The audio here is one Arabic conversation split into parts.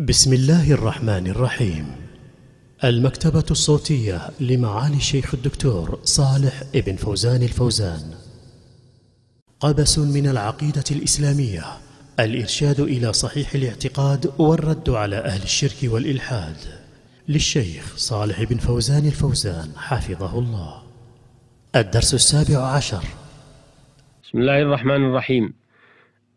بسم الله الرحمن الرحيم المكتبة الصوتية لمعالي الشيخ الدكتور صالح ابن فوزان الفوزان قبس من العقيدة الإسلامية الإرشاد إلى صحيح الاعتقاد والرد على أهل الشرك والإلحاد للشيخ صالح بن فوزان الفوزان حفظه الله الدرس السابع عشر بسم الله الرحمن الرحيم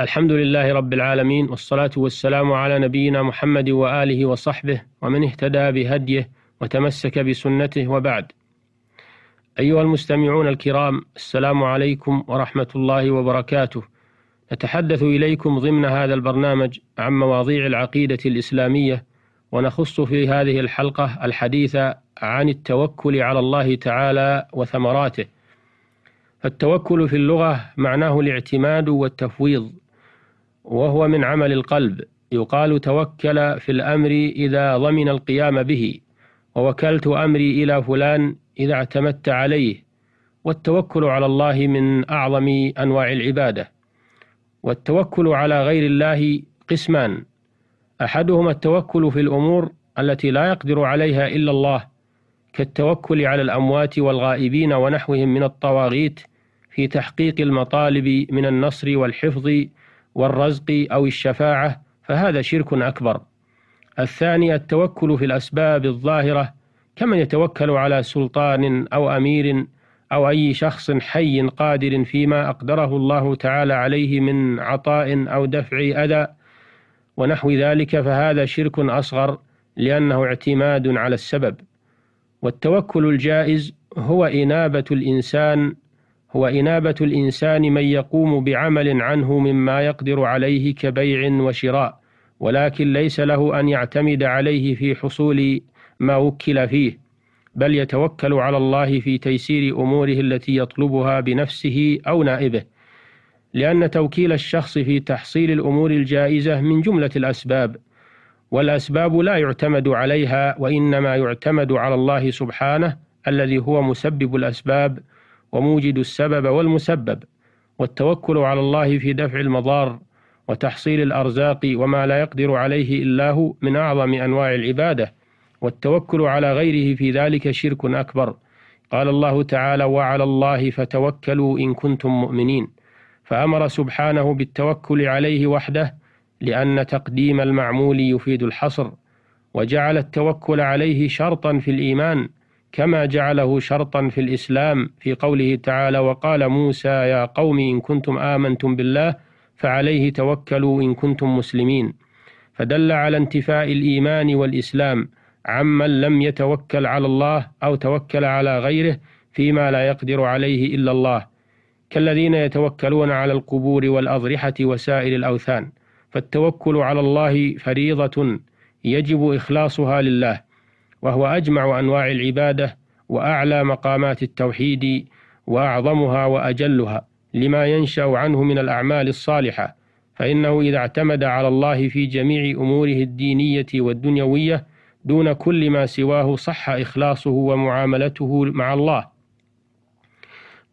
الحمد لله رب العالمين والصلاة والسلام على نبينا محمد وآله وصحبه ومن اهتدى بهديه وتمسك بسنته وبعد أيها المستمعون الكرام السلام عليكم ورحمة الله وبركاته نتحدث إليكم ضمن هذا البرنامج عن مواضيع العقيدة الإسلامية ونخص في هذه الحلقة الحديث عن التوكل على الله تعالى وثمراته فالتوكل في اللغة معناه الاعتماد والتفويض وهو من عمل القلب يقال توكل في الأمر إذا ضمن القيام به ووكلت أمري إلى فلان إذا اعتمدت عليه والتوكل على الله من أعظم أنواع العبادة والتوكل على غير الله قسمان أحدهما التوكل في الأمور التي لا يقدر عليها إلا الله كالتوكل على الأموات والغائبين ونحوهم من الطواغيت في تحقيق المطالب من النصر والحفظ والرزق أو الشفاعة فهذا شرك أكبر. الثاني التوكل في الأسباب الظاهرة كمن يتوكل على سلطان أو أمير أو أي شخص حي قادر فيما أقدره الله تعالى عليه من عطاء أو دفع أذى ونحو ذلك فهذا شرك أصغر لأنه اعتماد على السبب. والتوكل الجائز هو إنابة الإنسان هو إنابة الإنسان من يقوم بعمل عنه مما يقدر عليه كبيع وشراء ولكن ليس له أن يعتمد عليه في حصول ما وكل فيه بل يتوكل على الله في تيسير أموره التي يطلبها بنفسه أو نائبه لأن توكيل الشخص في تحصيل الأمور الجائزة من جملة الأسباب والأسباب لا يعتمد عليها وإنما يعتمد على الله سبحانه الذي هو مسبب الأسباب وموجد السبب والمسبب والتوكل على الله في دفع المضار وتحصيل الارزاق وما لا يقدر عليه الا هو من اعظم انواع العباده والتوكل على غيره في ذلك شرك اكبر قال الله تعالى وعلى الله فتوكلوا ان كنتم مؤمنين فامر سبحانه بالتوكل عليه وحده لان تقديم المعمول يفيد الحصر وجعل التوكل عليه شرطا في الايمان كما جعله شرطا في الإسلام في قوله تعالى وقال موسى يا قوم إن كنتم آمنتم بالله فعليه توكلوا إن كنتم مسلمين فدل على انتفاء الإيمان والإسلام عمن لم يتوكل على الله أو توكل على غيره فيما لا يقدر عليه إلا الله كالذين يتوكلون على القبور والأضرحة وسائر الأوثان فالتوكل على الله فريضة يجب إخلاصها لله وهو أجمع أنواع العبادة وأعلى مقامات التوحيد وأعظمها وأجلها لما ينشأ عنه من الأعمال الصالحة فإنه إذا اعتمد على الله في جميع أموره الدينية والدنيوية دون كل ما سواه صح إخلاصه ومعاملته مع الله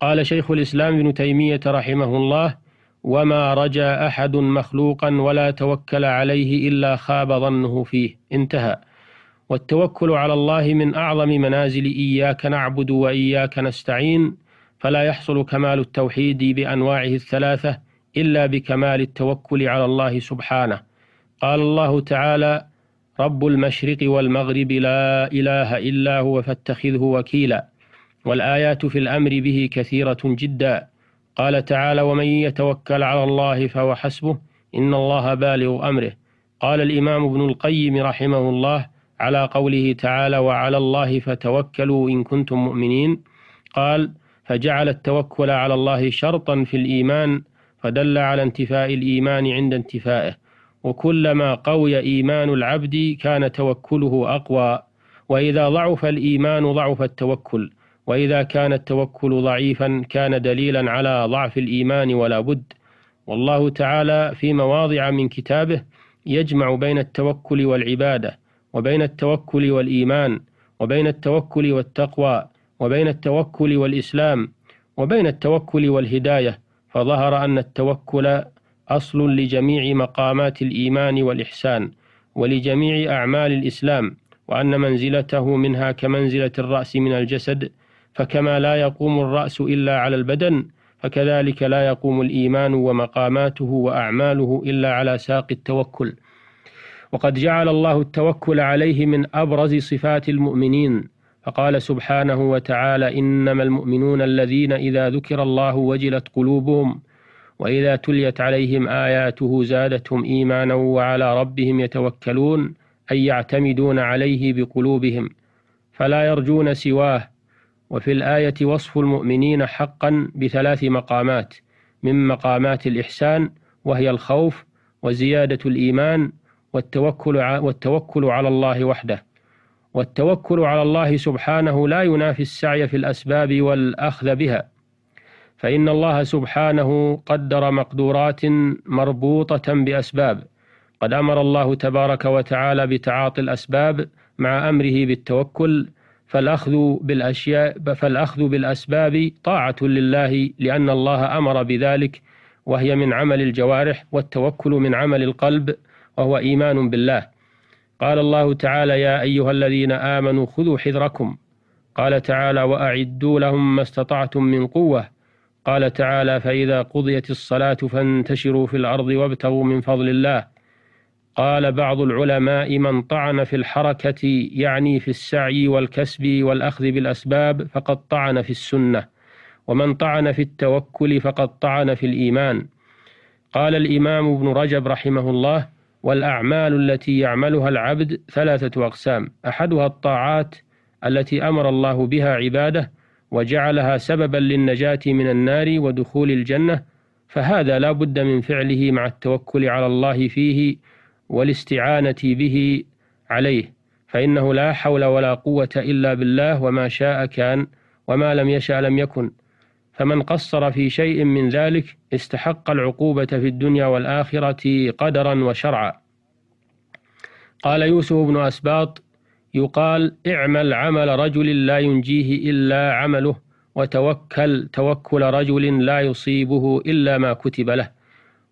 قال شيخ الإسلام ابن تيمية رحمه الله وما رجا أحد مخلوقا ولا توكل عليه إلا خاب ظنه فيه انتهى والتوكل على الله من أعظم منازل إياك نعبد وإياك نستعين فلا يحصل كمال التوحيد بأنواعه الثلاثة إلا بكمال التوكل على الله سبحانه قال الله تعالى رب المشرق والمغرب لا إله إلا هو فاتخذه وكيلا والآيات في الأمر به كثيرة جدا قال تعالى ومن يتوكل على الله فهو حسبه إن الله بالغ أمره قال الإمام ابن القيم رحمه الله على قوله تعالى وعلى الله فتوكلوا إن كنتم مؤمنين قال فجعل التوكل على الله شرطا في الإيمان فدل على انتفاء الإيمان عند انتفائه وكلما قوي إيمان العبد كان توكله أقوى وإذا ضعف الإيمان ضعف التوكل وإذا كان التوكل ضعيفا كان دليلا على ضعف الإيمان ولا بد والله تعالى في مواضع من كتابه يجمع بين التوكل والعبادة وبين التوكل والإيمان وبين التوكل والتقوى وبين التوكل والإسلام وبين التوكل والهداية فظهر أن التوكل أصل لجميع مقامات الإيمان والإحسان ولجميع أعمال الإسلام وأن منزلته منها كمنزلة الرأس من الجسد فكما لا يقوم الرأس إلا على البدن فكذلك لا يقوم الإيمان ومقاماته وأعماله إلا على ساق التوكل وقد جعل الله التوكل عليه من أبرز صفات المؤمنين فقال سبحانه وتعالى إنما المؤمنون الذين إذا ذكر الله وجلت قلوبهم وإذا تليت عليهم آياته زادتهم إيمانا وعلى ربهم يتوكلون أي يعتمدون عليه بقلوبهم فلا يرجون سواه وفي الآية وصف المؤمنين حقا بثلاث مقامات من مقامات الإحسان وهي الخوف وزيادة الإيمان والتوكل والتوكل على الله وحده والتوكل على الله سبحانه لا ينافي السعي في الأسباب والأخذ بها فإن الله سبحانه قدر مقدورات مربوطة بأسباب قد أمر الله تبارك وتعالى بتعاطي الأسباب مع أمره بالتوكل فالأخذ بالأشياء فالأخذ بالأسباب طاعة لله لأن الله أمر بذلك وهي من عمل الجوارح والتوكل من عمل القلب وهو إيمان بالله قال الله تعالى يا أيها الذين آمنوا خذوا حذركم قال تعالى وأعدوا لهم ما استطعتم من قوة قال تعالى فإذا قضيت الصلاة فانتشروا في الأرض وابتغوا من فضل الله قال بعض العلماء من طعن في الحركة يعني في السعي والكسب والأخذ بالأسباب فقد طعن في السنة ومن طعن في التوكل فقد طعن في الإيمان قال الإمام ابن رجب رحمه الله والأعمال التي يعملها العبد ثلاثة أقسام أحدها الطاعات التي أمر الله بها عباده وجعلها سببا للنجاة من النار ودخول الجنة فهذا لا بد من فعله مع التوكل على الله فيه والاستعانة به عليه فإنه لا حول ولا قوة إلا بالله وما شاء كان وما لم يشأ لم يكن فمن قصر في شيء من ذلك استحق العقوبة في الدنيا والآخرة قدرا وشرعا قال يوسف بن أسباط يقال اعمل عمل رجل لا ينجيه إلا عمله وتوكل توكل رجل لا يصيبه إلا ما كتب له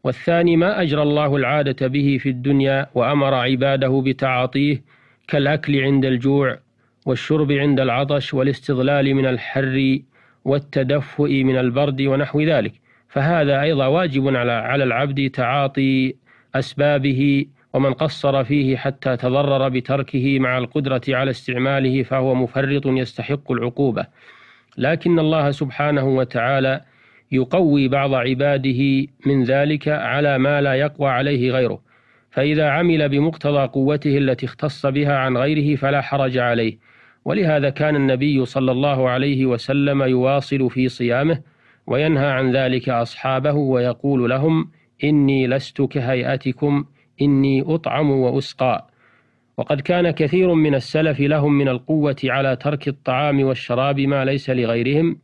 والثاني ما أجرى الله العادة به في الدنيا وأمر عباده بتعاطيه كالأكل عند الجوع والشرب عند العطش والاستظلال من الحر والتدفؤ من البرد ونحو ذلك فهذا أيضا واجب على على العبد تعاطي أسبابه ومن قصر فيه حتى تضرر بتركه مع القدرة على استعماله فهو مفرط يستحق العقوبة لكن الله سبحانه وتعالى يقوي بعض عباده من ذلك على ما لا يقوى عليه غيره فإذا عمل بمقتضى قوته التي اختص بها عن غيره فلا حرج عليه ولهذا كان النبي صلى الله عليه وسلم يواصل في صيامه وينهى عن ذلك أصحابه ويقول لهم إني لست كهيئتكم إني أطعم وأسقى وقد كان كثير من السلف لهم من القوة على ترك الطعام والشراب ما ليس لغيرهم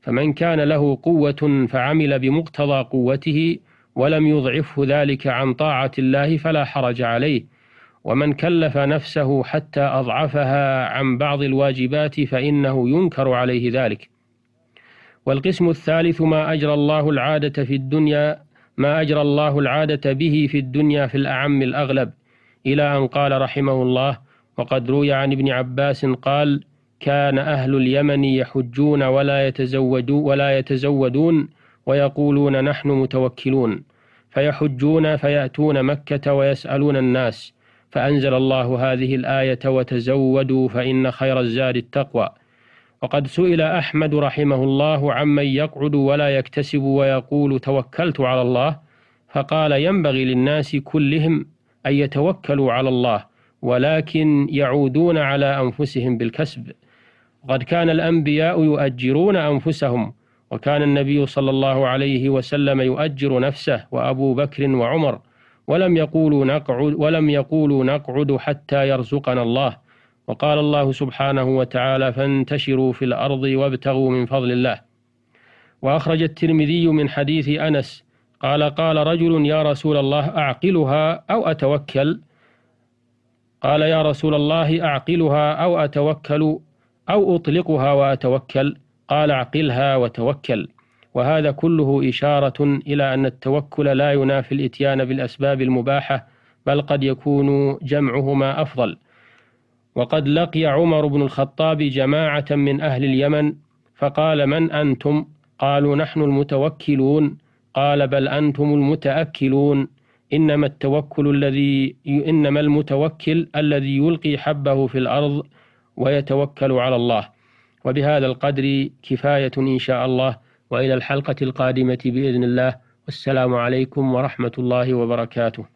فمن كان له قوة فعمل بمقتضى قوته ولم يضعفه ذلك عن طاعة الله فلا حرج عليه ومن كلف نفسه حتى أضعفها عن بعض الواجبات فإنه ينكر عليه ذلك والقسم الثالث ما أجرى الله العادة في الدنيا ما أجرى الله العادة به في الدنيا في الأعم الأغلب إلى أن قال رحمه الله وقد روي عن ابن عباس قال كان أهل اليمن يحجون ولا يتزودون ولا يتزودون ويقولون نحن متوكلون فيحجون فيأتون مكة ويسألون الناس فأنزل الله هذه الآية وتزودوا فإن خير الزاد التقوى وقد سئل أحمد رحمه الله عمن يقعد ولا يكتسب ويقول توكلت على الله فقال ينبغي للناس كلهم أن يتوكلوا على الله ولكن يعودون على أنفسهم بالكسب وقد كان الأنبياء يؤجرون أنفسهم وكان النبي صلى الله عليه وسلم يؤجر نفسه وأبو بكر وعمر ولم يقولوا نقعد ولم يقولوا نقعد حتى يرزقنا الله وقال الله سبحانه وتعالى فانتشروا في الأرض وابتغوا من فضل الله وأخرج الترمذي من حديث أنس قال قال رجل يا رسول الله أعقلها أو أتوكل قال يا رسول الله أعقلها أو أتوكل أو أطلقها وأتوكل قال أعقلها وتوكل وهذا كله إشارة إلى أن التوكل لا ينافي الإتيان بالأسباب المباحة بل قد يكون جمعهما أفضل وقد لقي عمر بن الخطاب جماعة من أهل اليمن فقال من أنتم؟ قالوا نحن المتوكلون قال بل أنتم المتأكلون إنما التوكل الذي إنما المتوكل الذي يلقي حبه في الأرض ويتوكل على الله وبهذا القدر كفاية إن شاء الله وإلى الحلقة القادمة بإذن الله والسلام عليكم ورحمة الله وبركاته